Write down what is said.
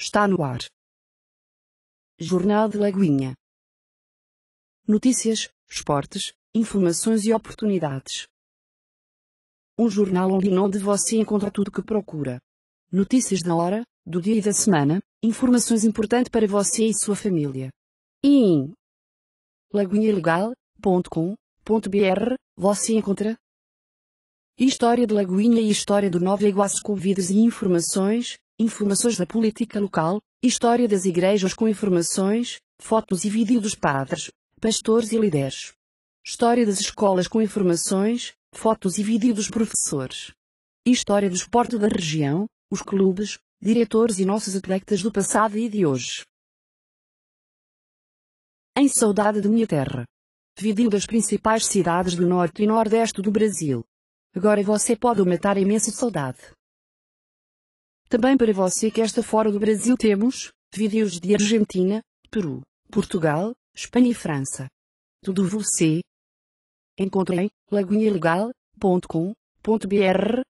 Está no ar. Jornal de Lagoinha. Notícias, esportes, informações e oportunidades. Um jornal online onde você encontra tudo que procura. Notícias da hora, do dia e da semana, informações importantes para você e sua família. E em lagoinhalegal.com.br você encontra História de Lagoinha e História do Nova Iguaçu com vídeos e informações, informações da política local, história das igrejas com informações, fotos e vídeo dos padres, pastores e líderes. História das escolas com informações, fotos e vídeo dos professores. História do esporte da região, os clubes, diretores e nossos atletas do passado e de hoje. Em saudade de minha terra. Vídeo das principais cidades do norte e nordeste do Brasil. Agora você pode matar imensa saudade. Também para você que está fora do Brasil temos vídeos de Argentina, Peru, Portugal, Espanha e França. Tudo você encontra em lagoinhalegal.com.br